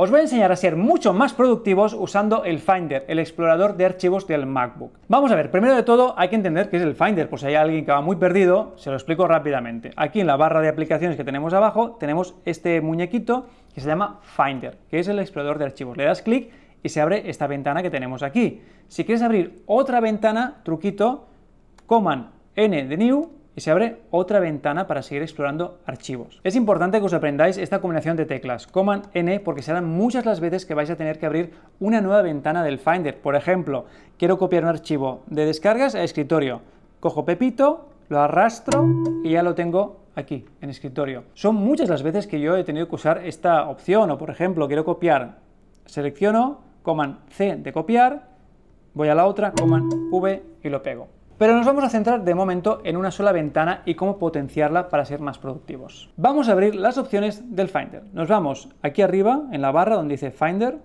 Os voy a enseñar a ser mucho más productivos usando el Finder, el explorador de archivos del MacBook. Vamos a ver, primero de todo hay que entender qué es el Finder, por si hay alguien que va muy perdido, se lo explico rápidamente. Aquí en la barra de aplicaciones que tenemos abajo tenemos este muñequito que se llama Finder, que es el explorador de archivos. Le das clic y se abre esta ventana que tenemos aquí. Si quieres abrir otra ventana, truquito, command N de New y se abre otra ventana para seguir explorando archivos. Es importante que os aprendáis esta combinación de teclas, Command N, porque serán muchas las veces que vais a tener que abrir una nueva ventana del Finder. Por ejemplo, quiero copiar un archivo de descargas a escritorio. Cojo Pepito, lo arrastro y ya lo tengo aquí, en escritorio. Son muchas las veces que yo he tenido que usar esta opción, o por ejemplo, quiero copiar, selecciono, Command C de copiar, voy a la otra, Command V y lo pego. Pero nos vamos a centrar de momento en una sola ventana y cómo potenciarla para ser más productivos. Vamos a abrir las opciones del Finder. Nos vamos aquí arriba en la barra donde dice Finder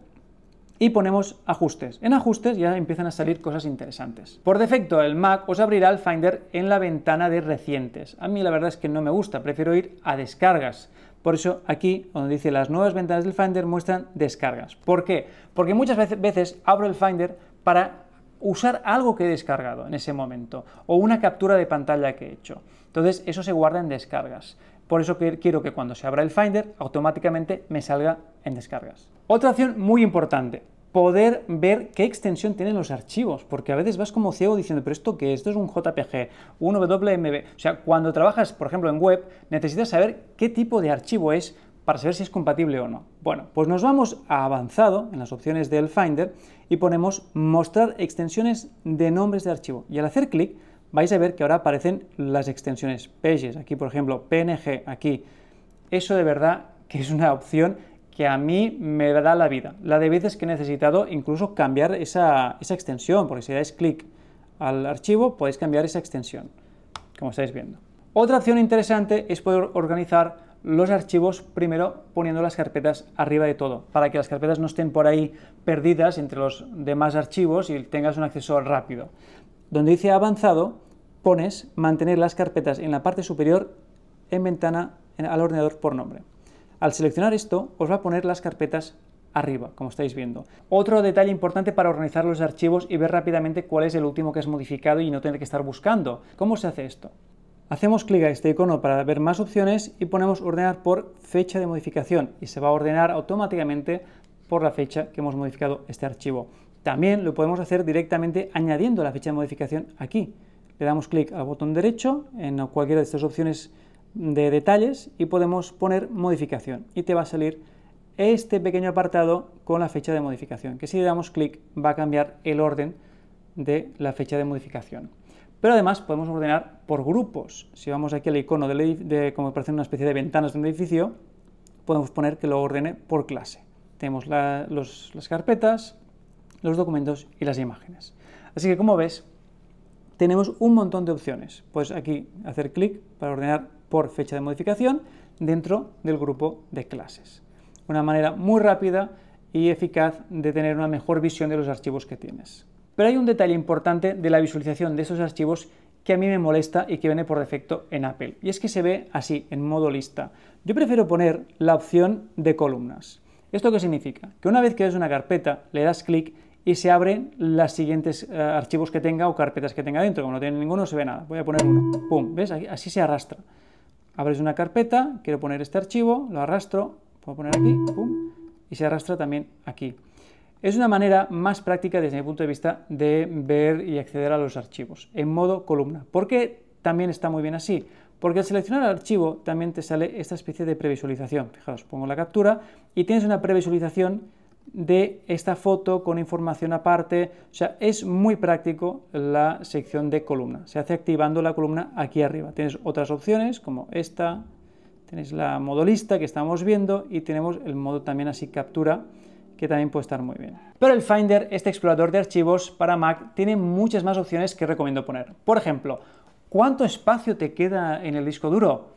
y ponemos ajustes. En ajustes ya empiezan a salir cosas interesantes. Por defecto el Mac os abrirá el Finder en la ventana de recientes. A mí la verdad es que no me gusta, prefiero ir a descargas. Por eso aquí, donde dice las nuevas ventanas del Finder, muestran descargas. ¿Por qué? Porque muchas veces abro el Finder para usar algo que he descargado en ese momento o una captura de pantalla que he hecho. Entonces eso se guarda en descargas. Por eso quiero que cuando se abra el Finder automáticamente me salga en descargas. Otra opción muy importante, poder ver qué extensión tienen los archivos, porque a veces vas como ciego diciendo, pero esto qué, esto es un JPG, un WMB. O sea, cuando trabajas, por ejemplo, en web, necesitas saber qué tipo de archivo es para saber si es compatible o no. Bueno, pues nos vamos a avanzado en las opciones del Finder y ponemos mostrar extensiones de nombres de archivo. Y al hacer clic vais a ver que ahora aparecen las extensiones Pages, aquí por ejemplo PNG, aquí. Eso de verdad que es una opción que a mí me da la vida. La de veces que he necesitado incluso cambiar esa, esa extensión, porque si dais clic al archivo podéis cambiar esa extensión, como estáis viendo. Otra opción interesante es poder organizar los archivos primero poniendo las carpetas arriba de todo, para que las carpetas no estén por ahí perdidas entre los demás archivos y tengas un acceso rápido. Donde dice avanzado, pones mantener las carpetas en la parte superior en ventana al ordenador por nombre. Al seleccionar esto, os va a poner las carpetas arriba, como estáis viendo. Otro detalle importante para organizar los archivos y ver rápidamente cuál es el último que has modificado y no tener que estar buscando. ¿Cómo se hace esto? Hacemos clic a este icono para ver más opciones y ponemos ordenar por fecha de modificación y se va a ordenar automáticamente por la fecha que hemos modificado este archivo. También lo podemos hacer directamente añadiendo la fecha de modificación aquí. Le damos clic al botón derecho en cualquiera de estas opciones de detalles y podemos poner modificación y te va a salir este pequeño apartado con la fecha de modificación, que si le damos clic va a cambiar el orden de la fecha de modificación pero además podemos ordenar por grupos. Si vamos aquí al icono de, como parece una especie de ventanas de un edificio, podemos poner que lo ordene por clase. Tenemos las carpetas, los documentos y las imágenes. Así que como ves, tenemos un montón de opciones. Puedes aquí hacer clic para ordenar por fecha de modificación dentro del grupo de clases. Una manera muy rápida y eficaz de tener una mejor visión de los archivos que tienes. Pero hay un detalle importante de la visualización de esos archivos que a mí me molesta y que viene por defecto en Apple. Y es que se ve así, en modo lista. Yo prefiero poner la opción de columnas. ¿Esto qué significa? Que una vez que ves una carpeta, le das clic y se abren los siguientes eh, archivos que tenga o carpetas que tenga dentro. Como no tiene ninguno, se ve nada. Voy a poner uno. ¡Pum! ¿Ves? así se arrastra. Abres una carpeta, quiero poner este archivo, lo arrastro, puedo poner aquí, ¡pum! Y se arrastra también aquí. Es una manera más práctica desde mi punto de vista de ver y acceder a los archivos en modo columna. ¿Por qué también está muy bien así? Porque al seleccionar el archivo también te sale esta especie de previsualización. Fijaros, pongo la captura y tienes una previsualización de esta foto con información aparte. O sea, es muy práctico la sección de columna. Se hace activando la columna aquí arriba. Tienes otras opciones como esta, tienes la modo lista que estamos viendo y tenemos el modo también así captura que también puede estar muy bien. Pero el Finder, este explorador de archivos para Mac, tiene muchas más opciones que recomiendo poner. Por ejemplo, ¿cuánto espacio te queda en el disco duro?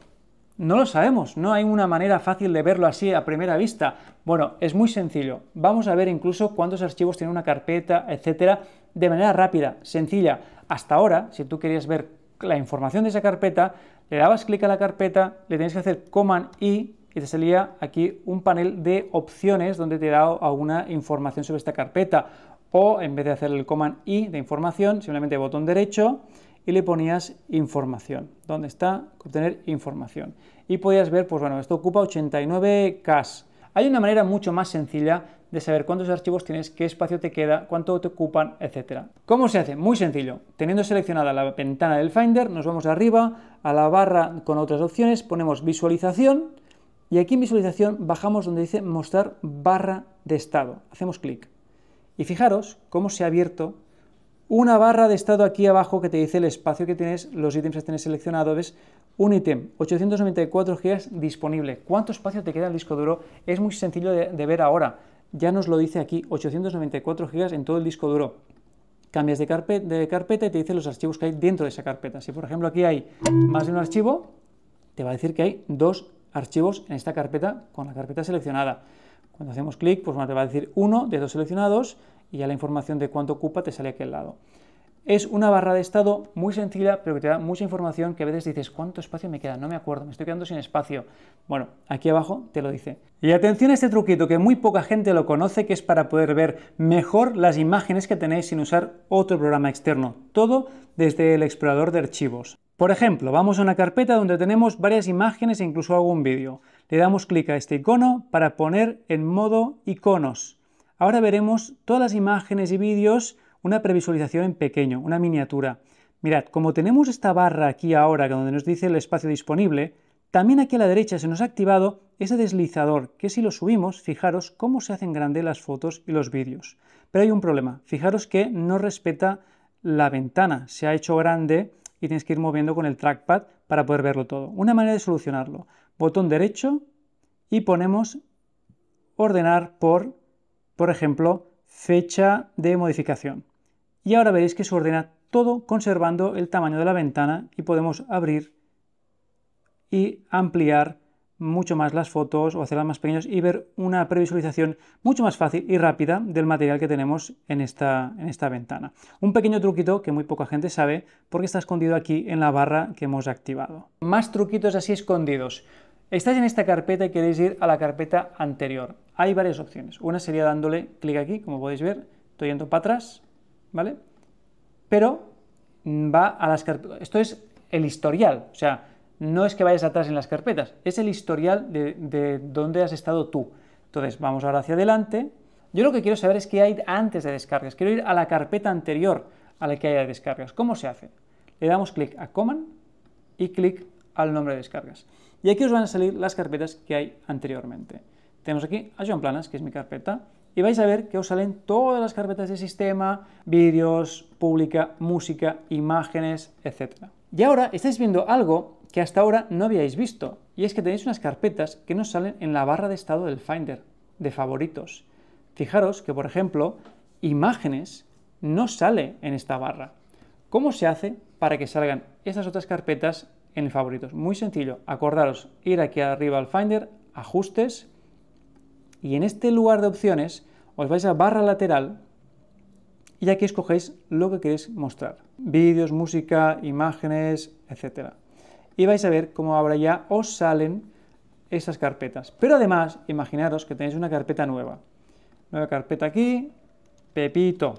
No lo sabemos, no hay una manera fácil de verlo así a primera vista. Bueno, es muy sencillo. Vamos a ver incluso cuántos archivos tiene una carpeta, etcétera, de manera rápida, sencilla. Hasta ahora, si tú querías ver la información de esa carpeta, le dabas clic a la carpeta, le tenías que hacer Command I y te salía aquí un panel de opciones donde te da alguna información sobre esta carpeta. O en vez de hacer el command I de información, simplemente botón derecho y le ponías información. ¿Dónde está? Obtener información. Y podías ver, pues bueno, esto ocupa 89K. Hay una manera mucho más sencilla de saber cuántos archivos tienes, qué espacio te queda, cuánto te ocupan, etc. ¿Cómo se hace? Muy sencillo. Teniendo seleccionada la ventana del Finder, nos vamos arriba a la barra con otras opciones, ponemos visualización y aquí en visualización bajamos donde dice mostrar barra de estado. Hacemos clic. Y fijaros cómo se ha abierto una barra de estado aquí abajo que te dice el espacio que tienes, los ítems que tienes seleccionado. Ves un ítem, 894 GB disponible. ¿Cuánto espacio te queda en el disco duro? Es muy sencillo de, ver ahora. Ya nos lo dice aquí, 894 GB en todo el disco duro cambias de, de, carpeta y te dice los archivos que hay dentro de esa carpeta. Si por ejemplo aquí hay más de un archivo, te va a decir que hay dos archivos en esta carpeta con la carpeta seleccionada. Cuando hacemos clic, pues te va a decir uno de dos seleccionados y ya la información de cuánto ocupa te sale a aquel lado. Es una barra de estado muy sencilla, pero que te da mucha información que a veces dices, ¿cuánto espacio me queda? No me acuerdo, me estoy quedando sin espacio. Bueno, aquí abajo te lo dice. Y atención a este truquito que muy poca gente lo conoce, que es para poder ver mejor las imágenes que tenéis sin usar otro programa externo. Todo desde el explorador de archivos. Por ejemplo, vamos a una carpeta donde tenemos varias imágenes e incluso algún vídeo. Le damos clic a este icono para poner en modo iconos. Ahora veremos todas las imágenes y vídeos, una previsualización en pequeño, una miniatura. Mirad, como tenemos esta barra aquí ahora donde nos dice el espacio disponible, también aquí a la derecha se nos ha activado ese deslizador, que si lo subimos, fijaros cómo se hacen grandes las fotos y los vídeos. Pero hay un problema, fijaros que no respeta la ventana, se ha hecho grande y tienes que ir moviendo con el trackpad para poder verlo todo. Una manera de solucionarlo. Botón derecho y ponemos ordenar por, por ejemplo, fecha de modificación. Y ahora veréis que se ordena todo conservando el tamaño de la ventana y podemos abrir y ampliar mucho más las fotos o hacerlas más pequeñas y ver una previsualización mucho más fácil y rápida del material que tenemos en esta, en esta ventana. Un pequeño truquito que muy poca gente sabe porque está escondido aquí en la barra que hemos activado. Más truquitos así escondidos. Estáis en esta carpeta y queréis ir a la carpeta anterior. Hay varias opciones. Una sería dándole clic aquí, como podéis ver, estoy yendo para atrás, ¿vale? Pero va a las carpetas. Esto es el historial, o sea, no es que vayas atrás en las carpetas, es el historial de, dónde has estado tú. Entonces, vamos ahora hacia adelante. Yo lo que quiero saber es qué hay antes de descargas. Quiero ir a la carpeta anterior a la que haya descargas. ¿Cómo se hace? Le damos clic a Command y clic al nombre de descargas. Y aquí os van a salir las carpetas que hay anteriormente. Tenemos aquí a John Planas, que es mi carpeta, y vais a ver que os salen todas las carpetas de sistema, vídeos, pública, música, imágenes, etc. Y ahora estáis viendo algo que hasta ahora no habíais visto, y es que tenéis unas carpetas que no salen en la barra de estado del Finder, de favoritos. Fijaros que, por ejemplo, imágenes no sale en esta barra. ¿Cómo se hace para que salgan estas otras carpetas en favoritos? Muy sencillo, acordaros, ir aquí arriba al Finder, ajustes, y en este lugar de opciones os vais a barra lateral y aquí escogéis lo que queréis mostrar. Vídeos, música, imágenes, etcétera y vais a ver cómo ahora ya os salen esas carpetas. Pero además, imaginaros que tenéis una carpeta nueva. Nueva carpeta aquí, Pepito.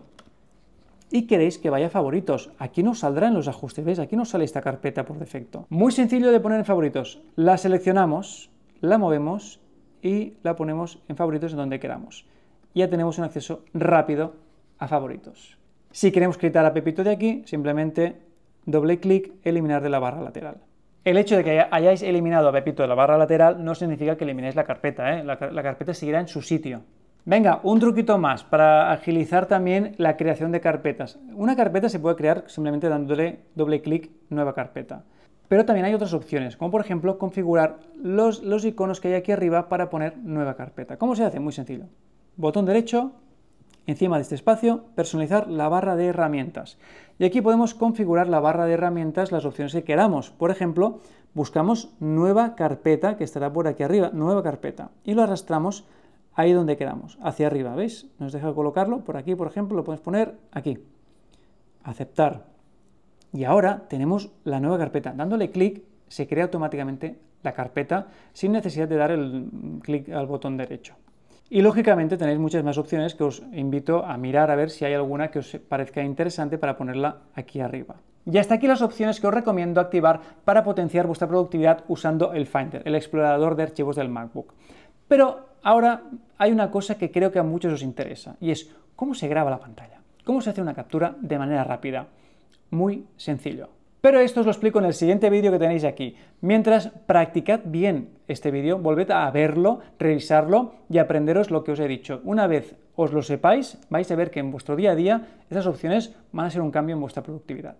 Y queréis que vaya a favoritos. Aquí no saldrán los ajustes, ¿veis? Aquí nos sale esta carpeta por defecto. Muy sencillo de poner en favoritos. La seleccionamos, la movemos y la ponemos en favoritos en donde queramos. Ya tenemos un acceso rápido a favoritos. Si queremos quitar a Pepito de aquí, simplemente doble clic, eliminar de la barra lateral. El hecho de que hayáis eliminado a Pepito de la barra lateral no significa que eliminéis la carpeta, ¿eh? la, carpeta seguirá en su sitio. Venga, un truquito más para agilizar también la creación de carpetas. Una carpeta se puede crear simplemente dándole doble clic, nueva carpeta. Pero también hay otras opciones, como por ejemplo configurar los, los iconos que hay aquí arriba para poner nueva carpeta. ¿Cómo se hace? Muy sencillo. Botón derecho, Encima de este espacio, personalizar la barra de herramientas. Y aquí podemos configurar la barra de herramientas las opciones que queramos. Por ejemplo, buscamos nueva carpeta, que estará por aquí arriba, nueva carpeta, y lo arrastramos ahí donde queramos, hacia arriba, ¿veis? Nos deja colocarlo por aquí, por ejemplo, lo podemos poner aquí. Aceptar. Y ahora tenemos la nueva carpeta. Dándole clic se crea automáticamente la carpeta sin necesidad de dar el clic al botón derecho. Y lógicamente tenéis muchas más opciones que os invito a mirar a ver si hay alguna que os parezca interesante para ponerla aquí arriba. Y hasta aquí las opciones que os recomiendo activar para potenciar vuestra productividad usando el Finder, el explorador de archivos del MacBook. Pero ahora hay una cosa que creo que a muchos os interesa y es cómo se graba la pantalla, cómo se hace una captura de manera rápida. Muy sencillo. Pero esto os lo explico en el siguiente vídeo que tenéis aquí. Mientras, practicad bien este vídeo, volved a verlo, revisarlo y aprenderos lo que os he dicho. Una vez os lo sepáis, vais a ver que en vuestro día a día esas opciones van a ser un cambio en vuestra productividad.